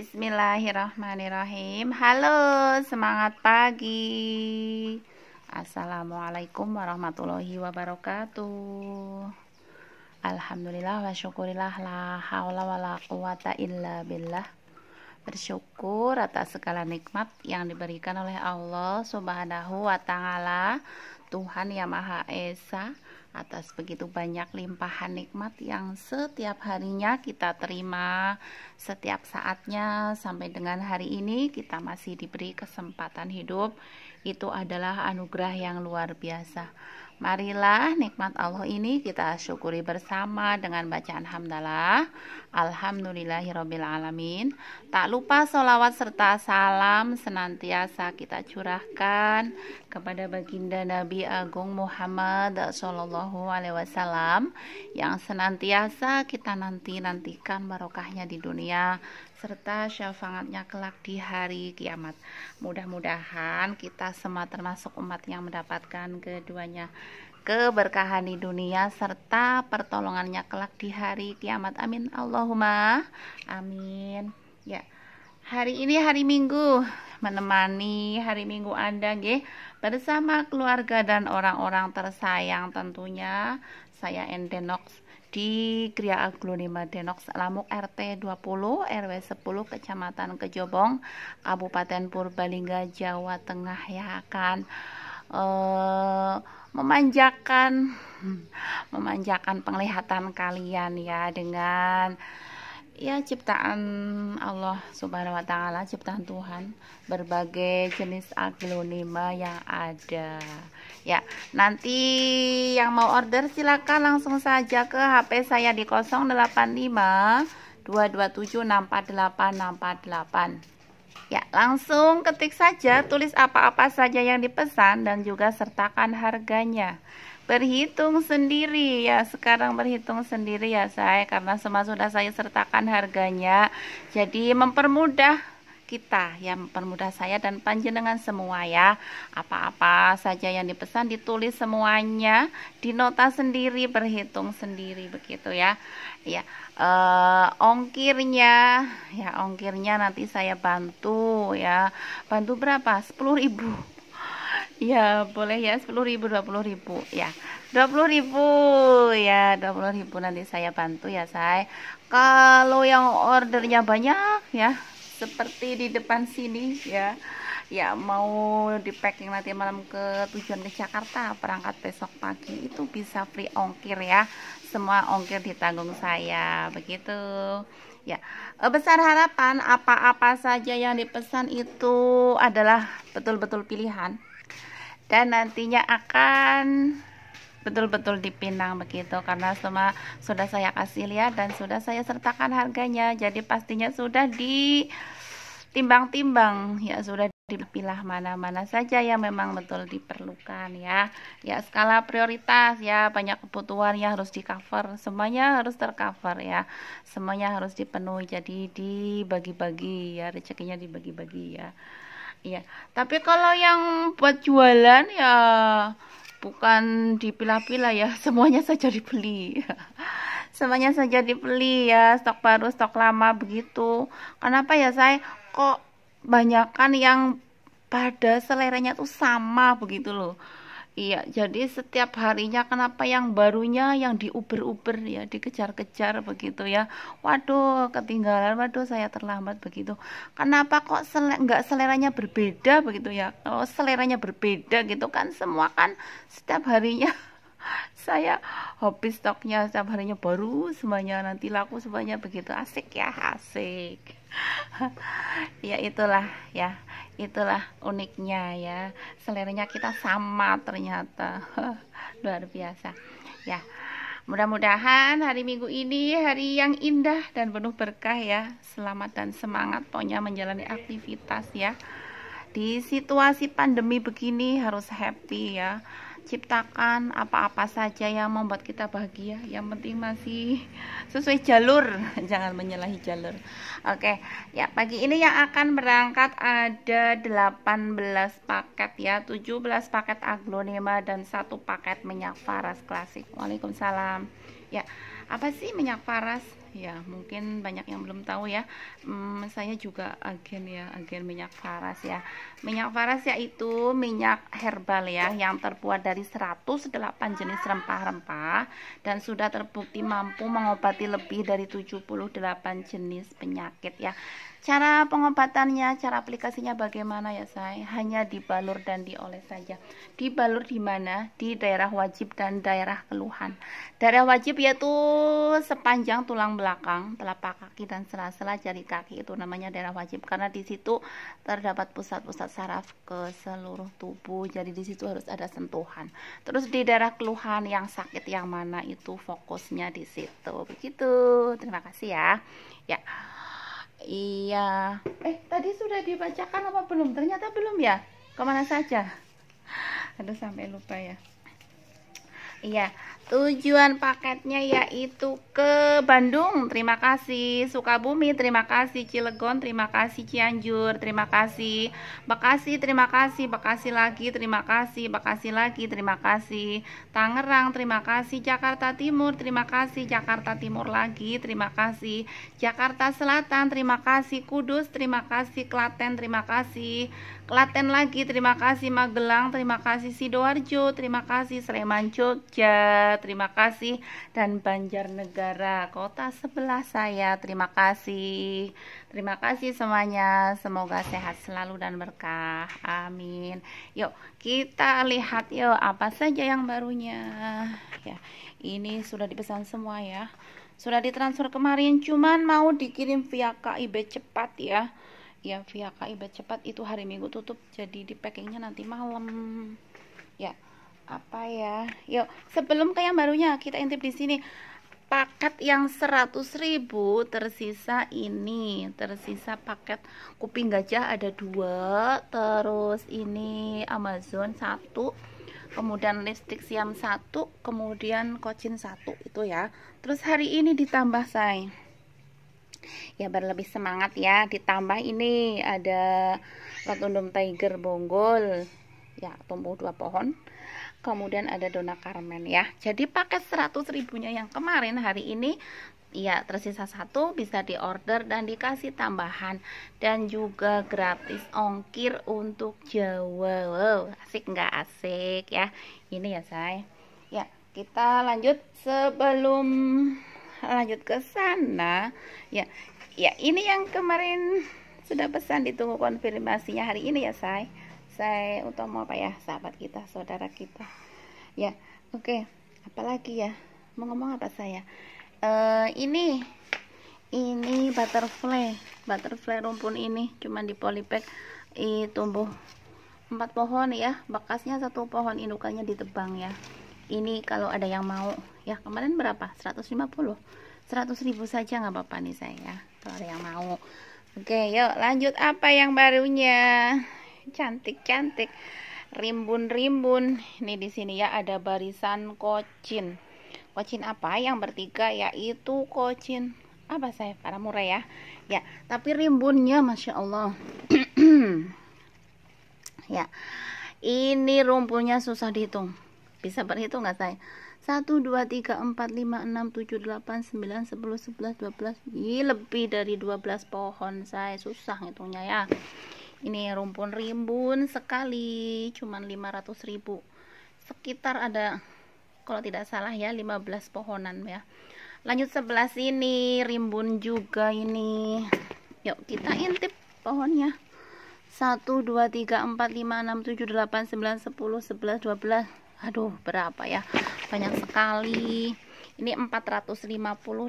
Bismillahirrahmanirrahim. Halo, semangat pagi. Assalamualaikum warahmatullahi wabarakatuh. Alhamdulillah wa syukurillah la haula wa la quwata illa billah. Bersyukur atas segala nikmat yang diberikan oleh Allah Subhanahu wa taala, Tuhan Yang Maha Esa atas begitu banyak limpahan nikmat yang setiap harinya kita terima setiap saatnya sampai dengan hari ini kita masih diberi kesempatan hidup itu adalah anugerah yang luar biasa Marilah nikmat Allah ini kita syukuri bersama dengan bacaan hamdalah. Alhamdulillahirrabbilalamin. Tak lupa sholawat serta salam senantiasa kita curahkan kepada baginda Nabi Agung Muhammad Sallallahu Alaihi Wasallam yang senantiasa kita nanti-nantikan barokahnya di dunia serta syafaatnya kelak di hari kiamat. Mudah-mudahan kita semua termasuk umat yang mendapatkan keduanya keberkahan di dunia serta pertolongannya kelak di hari kiamat. Amin. Allahumma amin. Ya. Hari ini hari Minggu menemani hari Minggu Anda nggih bersama keluarga dan orang-orang tersayang tentunya. Saya Endenox di Gria Aglonema Denok lamuk RT 20 RW 10 Kecamatan Kejobong Kabupaten Purbalingga Jawa Tengah ya akan uh, eh, memanjakan memanjakan penglihatan kalian ya dengan ya ciptaan Allah Subhanahu wa taala, ciptaan Tuhan, berbagai jenis aglonema yang ada ya nanti yang mau order silakan langsung saja ke HP saya di 085 227 648 648 Ya, langsung ketik saja, tulis apa-apa saja yang dipesan dan juga sertakan harganya. Berhitung sendiri ya, sekarang berhitung sendiri ya saya karena semua sudah saya sertakan harganya. Jadi mempermudah kita yang permudah saya dan panjenengan semua ya. Apa-apa saja yang dipesan ditulis semuanya, di nota sendiri, berhitung sendiri begitu ya. Ya, eh, ongkirnya ya ongkirnya nanti saya bantu ya. Bantu berapa? ribu Ya, boleh ya ribu 10.000 ribu ya. ribu ya ribu nanti saya bantu ya saya kalau yang ordernya banyak ya seperti di depan sini ya ya mau di packing nanti malam ke tujuan ke Jakarta perangkat besok pagi itu bisa free ongkir ya semua ongkir ditanggung saya begitu ya eh, besar harapan apa-apa saja yang dipesan itu adalah betul-betul pilihan dan nantinya akan betul-betul dipinang begitu karena semua sudah saya kasih lihat dan sudah saya sertakan harganya jadi pastinya sudah ditimbang-timbang ya sudah dipilah mana-mana saja yang memang betul diperlukan ya ya skala prioritas ya banyak kebutuhan yang harus di cover semuanya harus tercover ya semuanya harus dipenuhi jadi dibagi-bagi ya rezekinya dibagi-bagi ya Iya, tapi kalau yang buat jualan ya bukan dipilah-pilah ya semuanya saja dibeli semuanya saja dibeli ya stok baru stok lama begitu kenapa ya saya kok banyakkan yang pada seleranya tuh sama begitu loh Iya, jadi setiap harinya kenapa yang barunya yang diuber-uber ya, dikejar-kejar begitu ya. Waduh, ketinggalan, waduh saya terlambat begitu. Kenapa kok sel nggak seleranya berbeda begitu ya? Kalau oh, seleranya berbeda gitu kan semua kan setiap harinya saya hobi stoknya setiap harinya baru semuanya nanti laku semuanya begitu asik ya asik ya itulah ya itulah uniknya ya seleranya kita sama ternyata luar biasa ya mudah-mudahan hari minggu ini hari yang indah dan penuh berkah ya selamat dan semangat pokoknya menjalani aktivitas ya di situasi pandemi begini harus happy ya ciptakan apa-apa saja yang membuat kita bahagia yang penting masih sesuai jalur jangan menyalahi jalur oke ya pagi ini yang akan berangkat ada 18 paket ya 17 paket aglonema dan satu paket minyak faras klasik Waalaikumsalam ya apa sih minyak faras ya mungkin banyak yang belum tahu ya hmm, saya juga agen ya agen minyak faras ya minyak faras yaitu minyak herbal ya yang terbuat dari 108 jenis rempah-rempah dan sudah terbukti mampu mengobati lebih dari 78 jenis penyakit ya Cara pengobatannya, cara aplikasinya bagaimana ya saya? Hanya dibalur dan dioles saja. Dibalur di mana? Di daerah wajib dan daerah keluhan. Daerah wajib yaitu sepanjang tulang belakang, telapak kaki dan sela-sela jari kaki itu namanya daerah wajib karena di situ terdapat pusat-pusat saraf ke seluruh tubuh. Jadi di situ harus ada sentuhan. Terus di daerah keluhan yang sakit yang mana itu fokusnya di situ. Begitu. Terima kasih ya. Ya. Iya. Eh, tadi sudah dibacakan apa belum? Ternyata belum ya. Kemana saja? Aduh, sampai lupa ya. Iya, Tujuan paketnya yaitu ke Bandung, terima kasih. Sukabumi, terima kasih. Cilegon, terima kasih. Cianjur, terima kasih. Bekasi, terima kasih. Bekasi lagi, terima kasih. Bekasi lagi, terima kasih. Tangerang, terima kasih. Jakarta Timur, terima kasih. Jakarta Timur lagi, terima kasih. Jakarta Selatan, terima kasih. Kudus, terima kasih. Klaten, terima kasih. Klaten lagi, terima kasih. Magelang, terima kasih. Sidoarjo, terima kasih. Sleman, Jogja, terima kasih dan Banjarnegara kota sebelah saya terima kasih terima kasih semuanya semoga sehat selalu dan berkah amin yuk kita lihat yuk apa saja yang barunya ya ini sudah dipesan semua ya sudah ditransfer kemarin cuman mau dikirim via KIB cepat ya ya via KIB cepat itu hari Minggu tutup jadi di packingnya nanti malam ya apa ya yuk sebelum ke yang barunya kita intip di sini paket yang 100.000 tersisa ini tersisa paket kuping gajah ada dua terus ini Amazon satu kemudian lipstick siam satu kemudian kocin satu itu ya terus hari ini ditambah saya ya berlebih semangat ya ditambah ini ada rotundum tiger bonggol ya tumbuh dua pohon kemudian ada Dona Carmen ya. Jadi paket 100 ribunya yang kemarin hari ini ya tersisa satu bisa diorder dan dikasih tambahan dan juga gratis ongkir untuk Jawa wow, asik nggak asik ya ini ya saya. ya kita lanjut sebelum lanjut ke sana ya ya ini yang kemarin sudah pesan ditunggu konfirmasinya hari ini ya saya untuk mau apa ya sahabat kita saudara kita ya oke okay. apalagi ya mau ngomong apa saya uh, ini ini butterfly butterfly rumpun ini cuman di polybag i, tumbuh empat pohon ya bekasnya satu pohon indukannya ditebang ya ini kalau ada yang mau ya kemarin berapa 150 100 ribu saja nggak apa-apa nih saya kalau ada yang mau oke yuk lanjut apa yang barunya cantik-cantik rimbun-rimbun ini di sini ya ada barisan kocin kocin apa yang bertiga yaitu kocin apa saya para murah ya ya tapi rimbunnya masya Allah ya ini rumpunnya susah dihitung bisa berhitung nggak saya 1, 2, 3, 4, 5, 6, 7, 8, 9, 10, 11, 12 Ih, lebih dari 12 pohon saya susah ngitungnya ya ini rumpun rimbun sekali cuman 500 ribu sekitar ada kalau tidak salah ya 15 pohonan ya lanjut sebelah sini rimbun juga ini yuk kita intip pohonnya 1 2 3 4 5 6 7 8 9 10 11 12 aduh berapa ya banyak sekali ini 450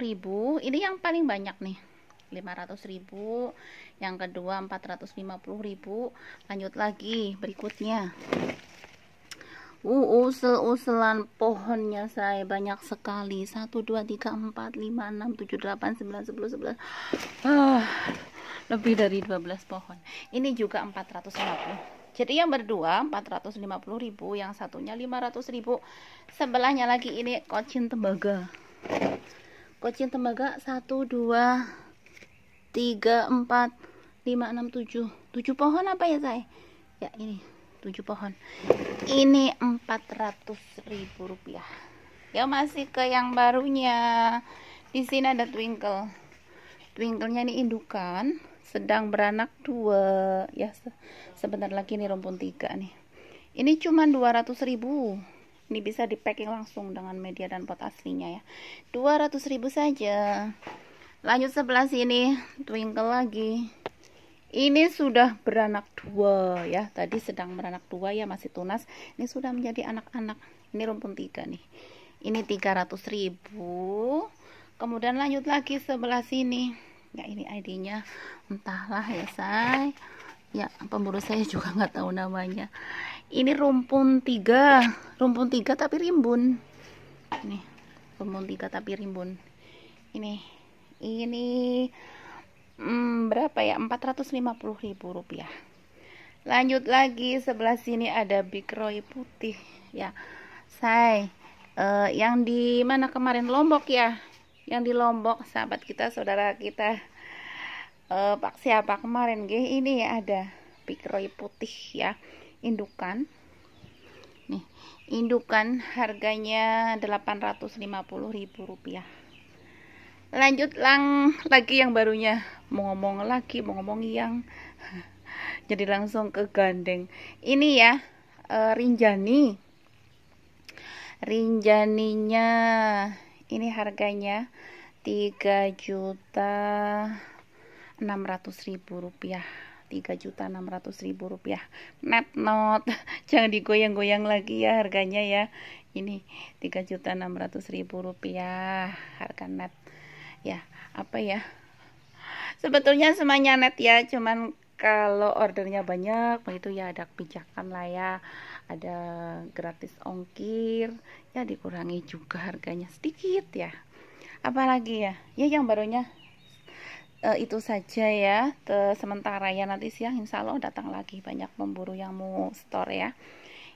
ribu ini yang paling banyak nih 500.000 yang kedua 450.000 lanjut lagi berikutnya uh, usul-usulan pohonnya saya banyak sekali 1, 2, 3, 4, 5, 6, 7, 8, 9, 10, 11 uh, lebih dari 12 pohon ini juga 450 jadi yang berdua 450.000 yang satunya 500.000 sebelahnya lagi ini kocin tembaga kocin tembaga 1, 2, 3, 4, 5, 6, 7 7 pohon apa ya saya ya ini 7 pohon ini 400 ribu rupiah ya masih ke yang barunya di sini ada twinkle twinkle nya ini indukan sedang beranak 2 ya se sebentar lagi ini rumpun 3 nih ini cuma 200 ribu ini bisa di packing langsung dengan media dan pot aslinya ya 200 ribu saja lanjut sebelah sini twinkle lagi ini sudah beranak dua ya tadi sedang beranak dua ya masih tunas ini sudah menjadi anak-anak ini rumpun tiga nih ini 300 ribu kemudian lanjut lagi sebelah sini ya ini ID nya entahlah ya say ya pemburu saya juga nggak tahu namanya ini rumpun tiga rumpun tiga tapi rimbun ini rumpun tiga tapi rimbun ini ini hmm, berapa ya 450 ribu rupiah lanjut lagi sebelah sini ada Big Roy putih ya say uh, yang di mana kemarin Lombok ya yang di Lombok sahabat kita saudara kita uh, Pak siapa kemarin G ini ya ada Big Roy putih ya indukan nih indukan harganya 850 ribu rupiah lanjut lang lagi yang barunya mau ngomong lagi mau ngomong yang jadi langsung ke gandeng ini ya uh, rinjani rinjaninya ini harganya tiga juta enam ratus ribu rupiah tiga juta enam ratus ribu rupiah net not jangan digoyang-goyang lagi ya harganya ya ini tiga juta enam ratus ribu rupiah harga net ya apa ya sebetulnya semuanya net ya cuman kalau ordernya banyak itu ya ada pijakan lah ya ada gratis ongkir ya dikurangi juga harganya sedikit ya apalagi ya ya yang barunya e, itu saja ya Te, sementara ya nanti siang insya Allah datang lagi banyak pemburu yang mau store ya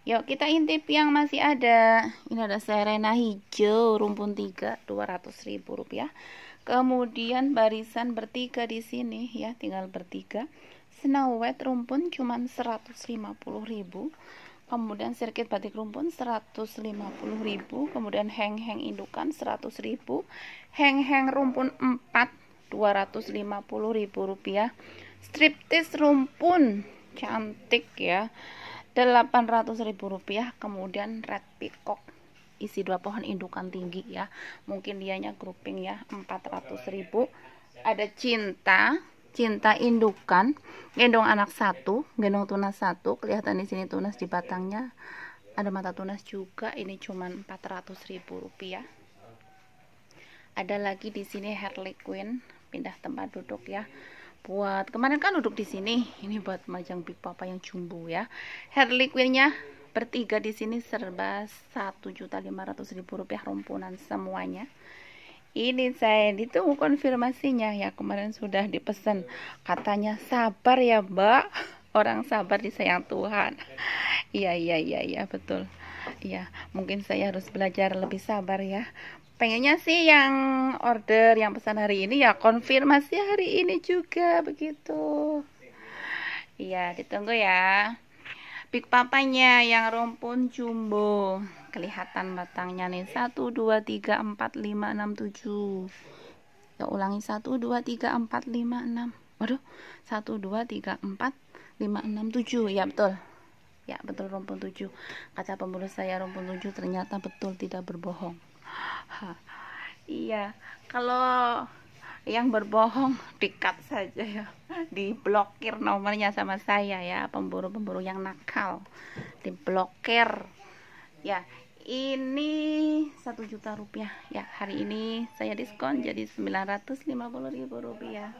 yuk kita intip yang masih ada ini ada serena hijau rumpun 3 200 ribu rupiah Kemudian barisan bertiga di sini ya, tinggal bertiga. Snow White rumpun cuma 150.000. Kemudian sirkuit batik rumpun 150.000, kemudian heng-heng indukan 100.000, heng-heng rumpun 4 250.000 rupiah. Striptis rumpun cantik ya. 800.000 rupiah, kemudian red peacock isi dua pohon indukan tinggi ya mungkin dianya grouping ya 400.000 ada cinta cinta indukan gendong anak satu gendong tunas satu kelihatan di sini tunas di batangnya ada mata tunas juga ini cuman 400.000 rupiah ada lagi di sini Harley Quinn pindah tempat duduk ya buat kemarin kan duduk di sini ini buat majang Big Papa yang jumbo ya Harley quinn bertiga di sini serba satu juta lima ratus ribu rupiah rumpunan semuanya ini saya ditunggu konfirmasinya ya kemarin sudah dipesan katanya sabar ya mbak orang sabar disayang Tuhan iya iya iya iya betul iya mungkin saya harus belajar lebih sabar ya pengennya sih yang order yang pesan hari ini ya konfirmasi hari ini juga begitu iya ditunggu ya Big papanya yang rumpun jumbo. Kelihatan batangnya nih. 1 2 3 4 5 6 7. Ya ulangi 1 2 3 4 5 6. Waduh, 1 2 3 4 5 6 7. Ya betul. Ya, betul rumpun 7. Kata pembuluh saya rumpun 7 ternyata betul tidak berbohong. Ha, iya, kalau yang berbohong dikat saja ya diblokir nomornya sama saya ya pemburu-pemburu yang nakal diblokir ya ini satu juta rupiah ya hari ini saya diskon jadi 950 ribu rupiah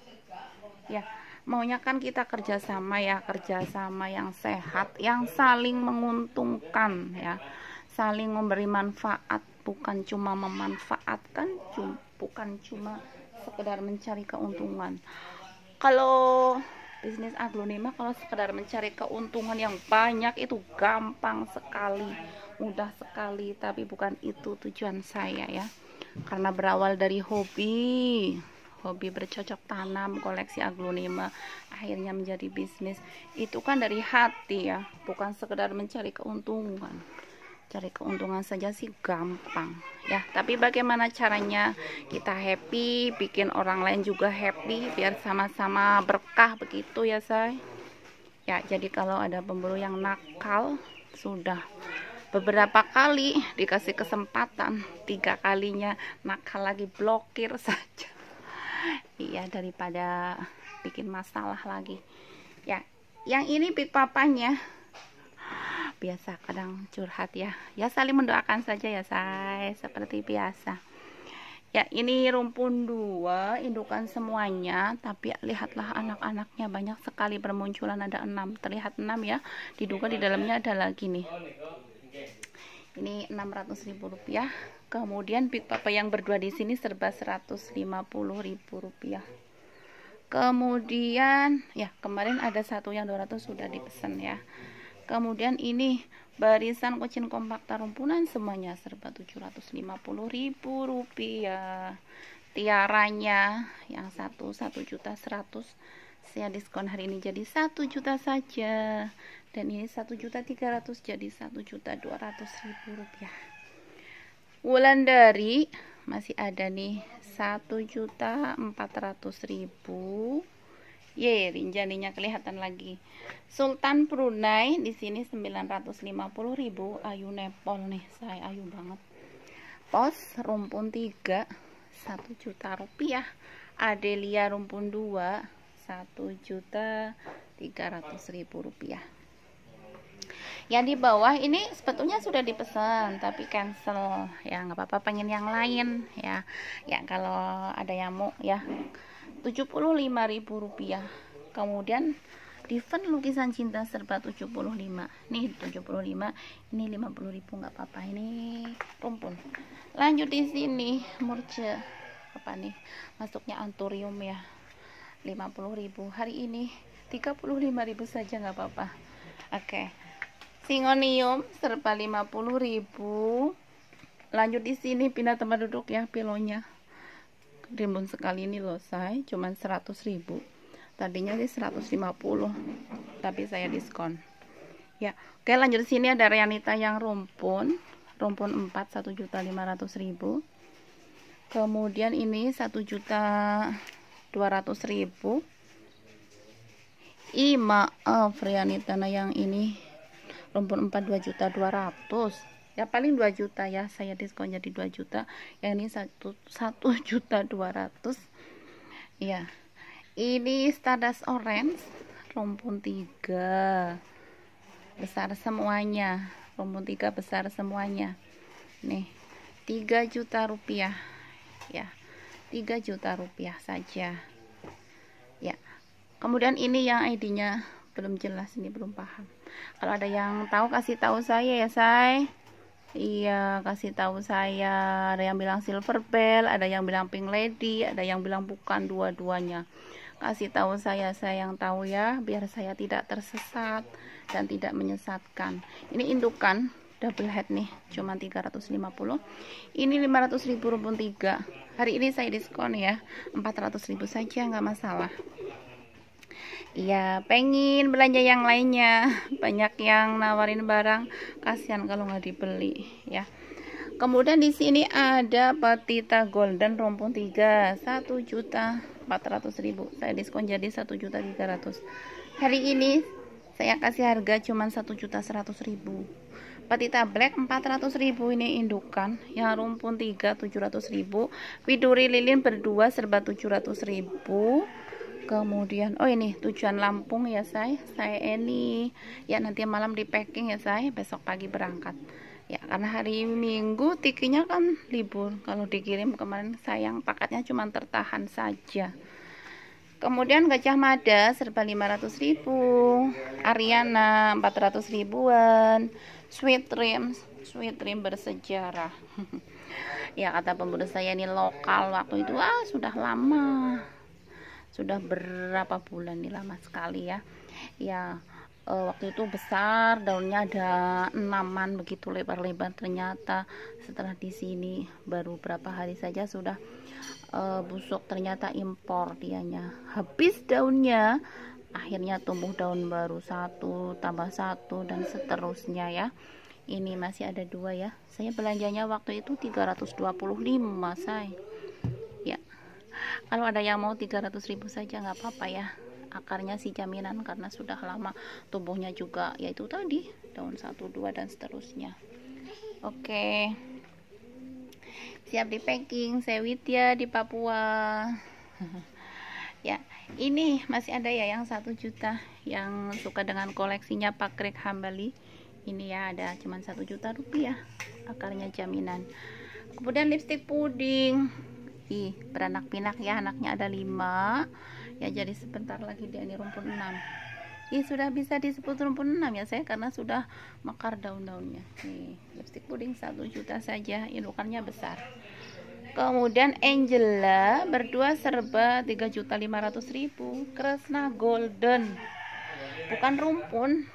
ya maunya kan kita kerjasama ya kerjasama yang sehat yang saling menguntungkan ya saling memberi manfaat bukan cuma memanfaatkan bukan cuma sekedar mencari keuntungan kalau bisnis aglonema kalau sekedar mencari keuntungan yang banyak itu gampang sekali mudah sekali tapi bukan itu tujuan saya ya karena berawal dari hobi hobi bercocok tanam koleksi aglonema akhirnya menjadi bisnis itu kan dari hati ya bukan sekedar mencari keuntungan cari keuntungan saja sih gampang ya tapi bagaimana caranya kita happy bikin orang lain juga happy biar sama-sama berkah begitu ya say ya jadi kalau ada pemburu yang nakal sudah beberapa kali dikasih kesempatan tiga kalinya nakal lagi blokir saja iya daripada bikin masalah lagi ya yang ini pipapanya papanya biasa kadang curhat ya ya saling mendoakan saja ya saya seperti biasa ya ini rumpun dua indukan semuanya tapi lihatlah anak-anaknya banyak sekali bermunculan ada enam terlihat enam ya diduga di dalamnya ada lagi nih ini enam ratus ribu rupiah kemudian big papa yang berdua di sini serba seratus lima puluh ribu rupiah kemudian ya kemarin ada satu yang ratus sudah dipesan ya kemudian ini barisan kucing kompak tarumpunan semuanya serba ribu rupiah tiaranya yang satu satu juta seratus saya diskon hari ini jadi satu juta saja dan ini satu juta tiga ratus jadi satu juta dua ratus ribu rupiah wulan dari masih ada nih satu juta empat ratus ribu Ye, rinjaninya kelihatan lagi. Sultan Brunei di sini 950.000 ayu nepol nih, saya ayu banget. Pos rumpun 3 1 juta rupiah. Adelia rumpun 2 1 juta 300.000 rupiah. Yang di bawah ini sebetulnya sudah dipesan tapi cancel ya nggak apa-apa pengen yang lain ya. Ya kalau ada yang mau ya Rp75.000 kemudian Riven lukisan cinta serba 75 nih 75 ini 50.000 nggak apa-apa ini rumpun lanjut di sini murce apa nih masuknya anturium ya 50.000 hari ini 35.000 saja nggak apa-apa oke okay. singonium serba 50.000 lanjut di sini pindah tempat duduk ya pilonya rimbun sekali ini loh saya cuman 100.000 tadinya sih 150 tapi saya diskon ya oke lanjut sini ada Rianita yang rumpun rumpun 4 1.500.000 kemudian ini 1.200.000 i maaf Rianita nah yang ini rumpun 4 2.200 ya paling 2 juta ya saya diskon jadi 2 juta yang ini 1, 1 juta 200 ya ini stardust orange rumpun 3 besar semuanya rumpun 3 besar semuanya nih 3 juta rupiah ya 3 juta rupiah saja ya kemudian ini yang ID nya belum jelas ini belum paham kalau ada yang tahu kasih tahu saya ya saya Iya, kasih tahu saya. Ada yang bilang silver bell, ada yang bilang pink lady, ada yang bilang bukan dua-duanya. Kasih tahu saya, saya yang tahu ya, biar saya tidak tersesat dan tidak menyesatkan. Ini indukan double head nih, cuma 350. Ini 500.000 rumpun tiga. Hari ini saya diskon ya, 400.000 saja nggak masalah iya pengen belanja yang lainnya banyak yang nawarin barang kasihan kalau nggak dibeli ya kemudian di sini ada petita golden rompung 3 1 juta 400.000. saya diskon jadi 1 juta 300 hari ini saya kasih harga cuma 1 juta 100.000. petita black 400.000 ini indukan yang rumpun 3 700.000 widuri lilin berdua serba 700.000 kemudian oh ini tujuan Lampung ya saya saya ini ya nanti malam di packing ya saya besok pagi berangkat ya karena hari Minggu tikinya kan libur kalau dikirim kemarin sayang paketnya cuma tertahan saja kemudian Gajah Mada serba 500 ribu Ariana 400 ribuan Sweet Dreams Sweet Dream bersejarah ya kata pemburu saya ini lokal waktu itu ah sudah lama sudah berapa bulan nih lama sekali ya ya e, waktu itu besar daunnya ada enaman begitu lebar-lebar ternyata setelah di sini baru berapa hari saja sudah e, busuk ternyata impor dianya habis daunnya akhirnya tumbuh daun baru satu tambah satu dan seterusnya ya ini masih ada dua ya saya belanjanya waktu itu 325 saya kalau ada yang mau 300 ribu saja nggak apa-apa ya akarnya si jaminan karena sudah lama tumbuhnya juga yaitu tadi daun 1 2 dan seterusnya oke okay. siap di packing sewit ya di Papua ya ini masih ada ya yang satu juta yang suka dengan koleksinya Pak Krik Hambali ini ya ada cuman satu juta rupiah akarnya jaminan kemudian lipstick puding i beranak pinak ya anaknya ada lima ya jadi sebentar lagi dia ini rumpun enam. i sudah bisa disebut rumpun enam ya saya karena sudah mekar daun-daunnya nih lipstick puding satu juta saja indukannya besar Kemudian Angela berdua serba juta ribu. Kresna Golden bukan rumpun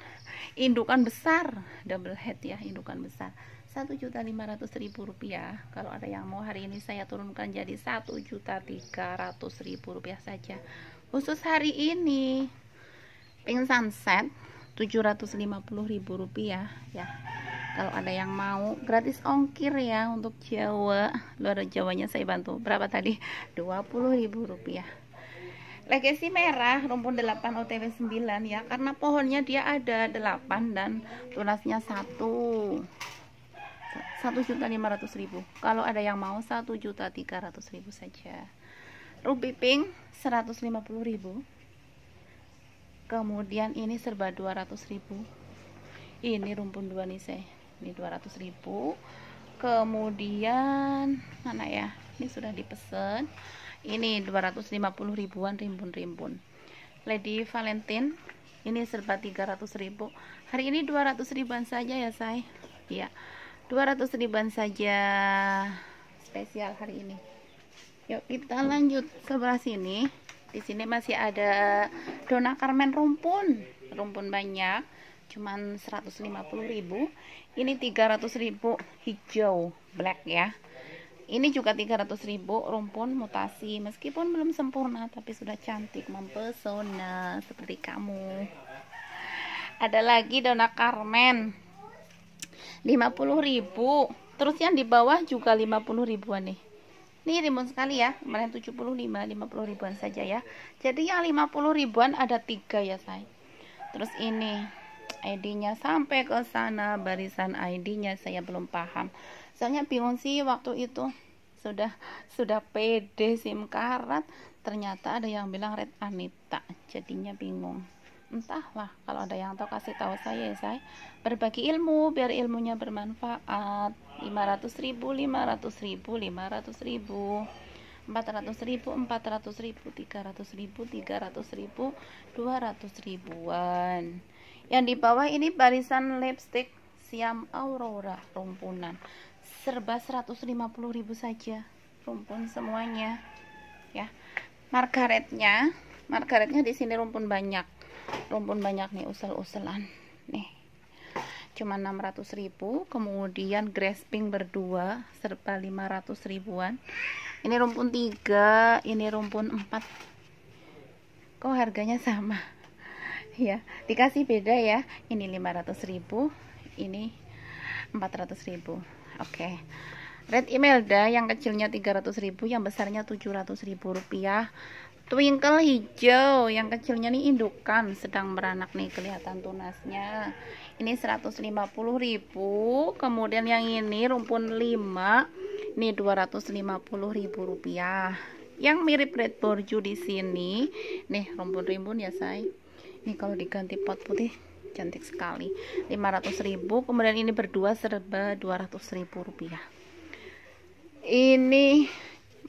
indukan besar double head ya indukan besar rp rupiah kalau ada yang mau hari ini saya turunkan jadi rp rupiah saja khusus hari ini pink sunset Rp750.000 ya kalau ada yang mau gratis ongkir ya untuk Jawa luar Jawanya saya bantu berapa tadi rp rupiah legacy merah rumpun 8 OTW 9 ya karena pohonnya dia ada 8 dan tunasnya satu ribu kalau ada yang mau juta ribu saja ruby pink ribu kemudian ini serba ribu ini rumpun dua nih saya ini ribu kemudian mana ya ini sudah dipesan ini 250 ribuan rimbun-rimbun Lady Valentine ini serba 300 ribu hari ini 200 ribuan saja ya saya iya 200 ribuan saja spesial hari ini yuk kita lanjut sebelah sini di sini masih ada dona Carmen rumpun rumpun banyak cuman 150 ribu. ini 300 ribu hijau black ya ini juga 300 ribu rumpun mutasi meskipun belum sempurna tapi sudah cantik mempesona seperti kamu ada lagi dona Carmen ribu terus yang di bawah juga 50 ribuan nih ini rimbun sekali ya kemarin 75 50 ribuan saja ya jadi yang 50 ribuan ada tiga ya saya terus ini ID-nya sampai ke sana barisan ID-nya saya belum paham soalnya bingung sih waktu itu sudah sudah pede SIM karat ternyata ada yang bilang red Anita jadinya bingung entahlah kalau ada yang tahu kasih tahu saya ya saya berbagi ilmu biar ilmunya bermanfaat 500 ribu 500 ribu 500 ribu 400 ribu 400 ribu 300 ribu 300 ribu 200 ribuan yang di bawah ini barisan lipstick siam aurora rumpunan serba 150 ribu saja rumpun semuanya ya margaretnya margaretnya di sini rumpun banyak rumpun banyak nih usel-uselan nih cuma 600 ribu kemudian grasping berdua serba 500 ribuan ini rumpun 3 ini rumpun 4 kok harganya sama ya dikasih beda ya ini 500 ribu ini 400 ribu oke okay. Red Imelda yang kecilnya 300 ribu yang besarnya 700 ribu rupiah Twinkle hijau yang kecilnya nih indukan sedang beranak nih kelihatan tunasnya. Ini 150.000, kemudian yang ini rumpun 5 ini 250.000 rupiah. Yang mirip red borju di sini, nih rumpun rimbun ya, say. Ini kalau diganti pot putih cantik sekali. 500.000, kemudian ini berdua serba 200.000 rupiah. Ini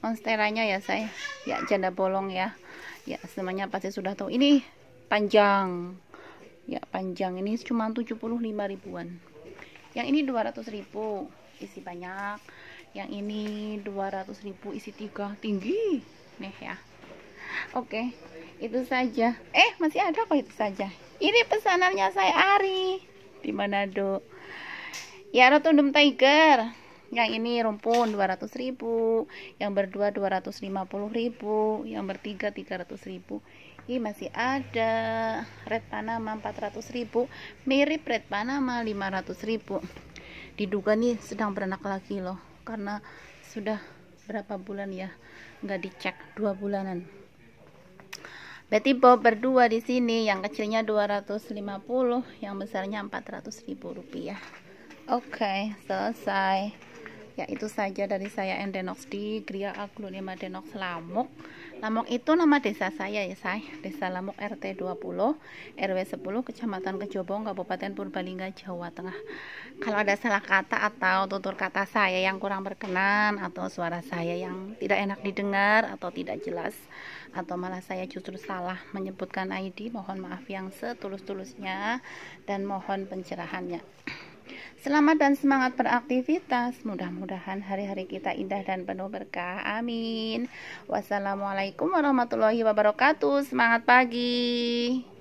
monsteranya ya saya ya janda bolong ya ya semuanya pasti sudah tahu ini panjang ya panjang ini cuma 75 ribuan yang ini 200 ribu isi banyak yang ini 200 ribu isi tiga tinggi nih ya oke itu saja eh masih ada kok itu saja ini pesanannya saya Ari di Manado ya Rotundum Tiger yang ini rumpun 200 ribu yang berdua 250 ribu yang bertiga 300 ribu ini masih ada red panama 400 ribu mirip red panama 500 ribu diduga nih sedang beranak lagi loh karena sudah berapa bulan ya nggak dicek dua bulanan Betty Bob berdua di sini yang kecilnya 250 yang besarnya 400 ribu rupiah oke okay, selesai ya itu saja dari saya Endenox di Gria Aglonema Denox Lamuk Lamuk itu nama desa saya ya saya desa Lamuk RT 20 RW 10 Kecamatan Kejobong Kabupaten Purbalingga Jawa Tengah kalau ada salah kata atau tutur kata saya yang kurang berkenan atau suara saya yang tidak enak didengar atau tidak jelas atau malah saya justru salah menyebutkan ID mohon maaf yang setulus-tulusnya dan mohon pencerahannya Selamat dan semangat beraktivitas. Mudah-mudahan hari-hari kita indah dan penuh berkah. Amin. Wassalamualaikum warahmatullahi wabarakatuh. Semangat pagi.